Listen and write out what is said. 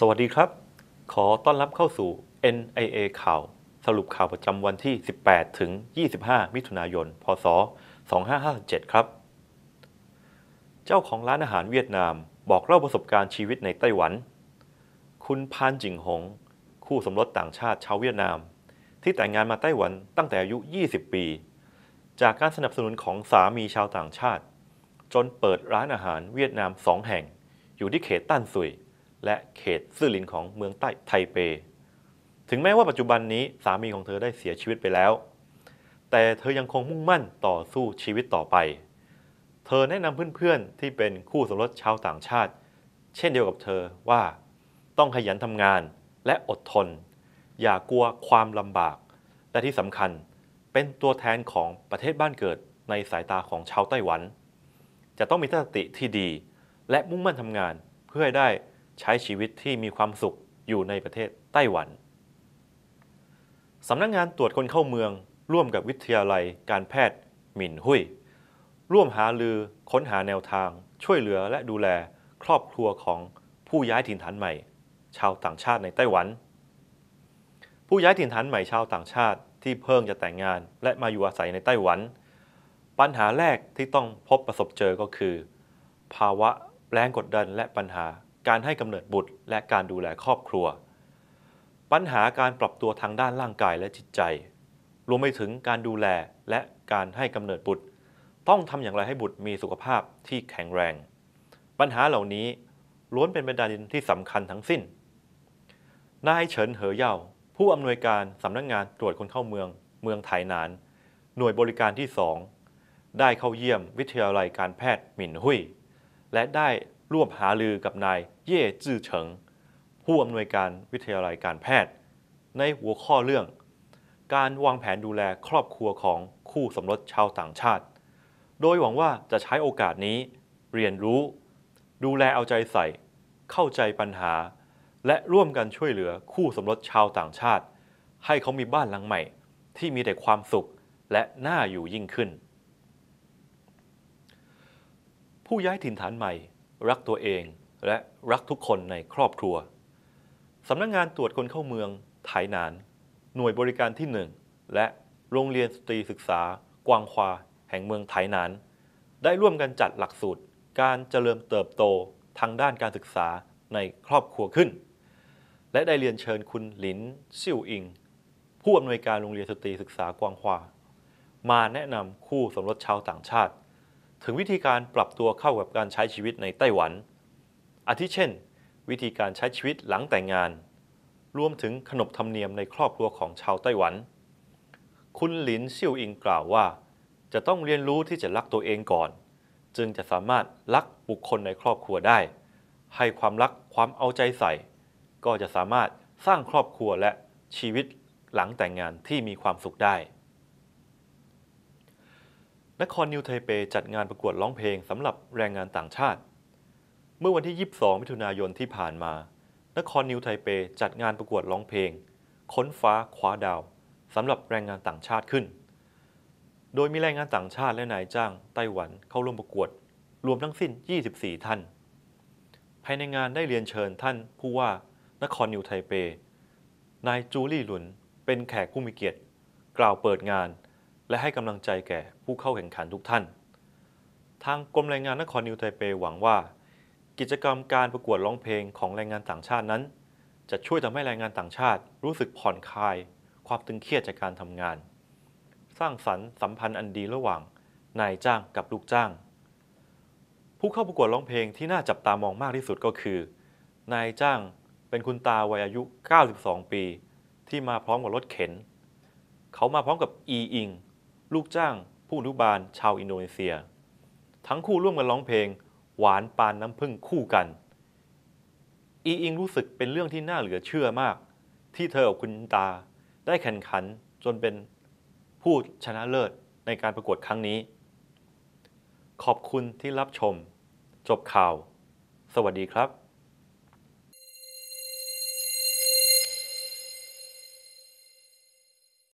สวัสดีครับ ขอต้อนรับเข้าสู่ NIA ข่าว สรุปข่าวประจำวันที่ 18 ถึง 25 มิถุนายน พศ 2557 ครับ เจ้าของร้านอาหารเวียดนามบอกเล่าประสบการณ์ชีวิตในไต้หวัน คุณพานจิงหง คู่สมรสต่างชาติชาวเวียดนาม ที่แต่งงานมาไต้หวันตั้งแต่อายุ 20 ปี จากการสนับสนุนของสามีชาวต่างชาติ จนเปิดร้านอาหารเวียดนามสองแห่ง อยู่ที่เขตตันซุยและเขตซื่อหลินของเมืองใต้ไทเป ถึงแม้ว่าปัจจุบันนี้สามีของเธอได้เสียชีวิตไปแล้ว แต่เธอยังคงมุ่งมั่นต่อสู้ชีวิตต่อไป เธอแนะนำเพื่อนๆ ที่เป็นคู่สมรสชาวต่างชาติ เช่นเดียวกับเธอว่า ต้องขยันทำงานและอดทน อย่ากลัวความลำบากและที่สำคัญเป็นตัวแทนของประเทศบ้านเกิดในสายตาของชาวไต้หวัน จะต้องมีทัศนคติที่ดี และมุ่งมั่นทำงานเพื่อให้ได้ใช้ชีวิตที่มีความสุขอยู่ในประเทศไต้หวัน สำนักงงานตรวจคนเข้าเมืองร่วมกับวิทยาลัยการแพทย์ หมินหุยร่วมหาลือค้นหาแนวทางช่วยเหลือและดูแลครอบครัวของผู้ย้ายถิ่นฐานใหม่ชาวต่างชาติในไต้หวัน ผู้ย้ายถิ่นฐานใหม่ชาวต่างชาติที่เพิ่งจะแต่งงานและมาอยู่อาศัยในไต้หวัน ปัญหาแรกที่ต้องพบประสบเจอก็คือ ภาวะแรงกดดันและปัญหาการให้กำเนิดบุตรและการดูแลครอบครัว ปัญหาการปรับตัวทางด้านร่างกายและจิตใจ รวมไปถึงการดูแลและการให้กำเนิดบุตร ต้องทำอย่างไรให้บุตรมีสุขภาพที่แข็งแรง ปัญหาเหล่านี้ล้วนเป็นประเด็นที่สำคัญทั้งสิ้น นายเฉินเหอเย่าผู้อำนวยการสำนักงงานตรวจคนเข้าเมือง เมืองไถหนาน หน่วยบริการที่สองได้เข้าเยี่ยมวิทยาลัยการแพทย์หมินหุยและได้ร่วมหารือกับนายเย่จื้อเฉิงผู้อำนวยการวิทยาลัยการแพทย์ ในหัวข้อเรื่อง การวางแผนดูแลครอบครัวของคู่สมรสชาวต่างชาติ โดยหวังว่าจะใช้โอกาสนี้เรียนรู้ ดูแลเอาใจใส่ เข้าใจปัญหา และร่วมกันช่วยเหลือคู่สมรสชาวต่างชาติ ให้เขามีบ้านหลังใหม่ที่มีแต่ความสุขและน่าอยู่ยิ่งขึ้น ผู้ย้ายถิ่นฐานใหม่รักตัวเองและรักทุกคนในครอบครัวสำนักงงานตรวจคนเข้าเมืองไถหนาน หน่วยบริการที่ 1 และโรงเรียนสตรีศึกษากวางควา แห่งเมืองไถหนาน ได้ร่วมกันจัดหลักสูตร การเจริญเติบโตทางด้านการศึกษาในครอบครัวขึ้น และได้เรียนเชิญคุณหลินซิ่วอิง ผู้อำนวยการโรงเรียนสตรีศึกษากวางควา มาแนะนำคู่สมรสชาวต่างชาติถึงวิธีการปรับตัวเข้ากับการใช้ชีวิตในไต้หวันอาทิเช่น วิธีการใช้ชีวิตหลังแต่งงาน รวมถึงขนบธรรมเนียมในครอบครัวของชาวไต้หวัน คุณหลินซิ่วอิงกล่าวว่า จะต้องเรียนรู้ที่จะรักตัวเองก่อน จึงจะสามารถรักบุคคลในครอบครัวได้ ให้ความรักความเอาใจใส่ ก็จะสามารถสร้างครอบครัวและชีวิตหลังแต่งงานที่มีความสุขได้นครนิวไทเปจัดงานประกวดร้องเพลงสำหรับแรงงานต่างชาติ เมื่อวันที่ 22 มิถุนายนที่ผ่านมา นครนิวไทเปจัดงานประกวดร้องเพลง ค้นฟ้าคว้าดาว สำหรับแรงงานต่างชาติขึ้น โดยมีแรงงานต่างชาติและนายจ้างไต้หวันเข้าร่วมประกวด รวมทั้งสิ้น 24 ท่าน ภายในงานได้เรียนเชิญท่านผู้ว่านครนิวไทเป นายจูลี่หลุน เป็นแขกผู้มีเกียรติ กล่าวเปิดงานและให้กำลังใจแก่ผู้เข้าแข่งขันทุกท่าน ทางกรมแรงงานนครนิวไทเป หวังว่า กิจกรรมการประกวดร้องเพลงของแรงงานต่างชาตินั้น จะช่วยทำให้แรงงานต่างชาติรู้สึกผ่อนคลาย ความตึงเครียดจากการทำงาน สร้างสรรค์สัมพันธ์อันดีระหว่าง นายจ้างกับลูกจ้าง ผู้เข้าประกวดร้องเพลงที่น่าจับตามองมากที่สุดก็คือ นายจ้างเป็นคุณตาวัยอายุ 92 ปี ที่มาพร้อมกับรถเข็น เขามาพร้อมกับอีอิงลูกจ้างผู้อนุบาลชาวอินโดนีเซีย ทั้งคู่ร่วมกันร้องเพลง หวานปานน้ำพึ่งคู่กัน อีอิงรู้สึกเป็นเรื่องที่น่าเหลือเชื่อมาก ที่เธอกับคุณตาได้แข่งขันจนเป็นผู้ชนะเลิศในการประกวดครั้งนี้ ขอบคุณที่รับชม จบข่าว สวัสดีครับ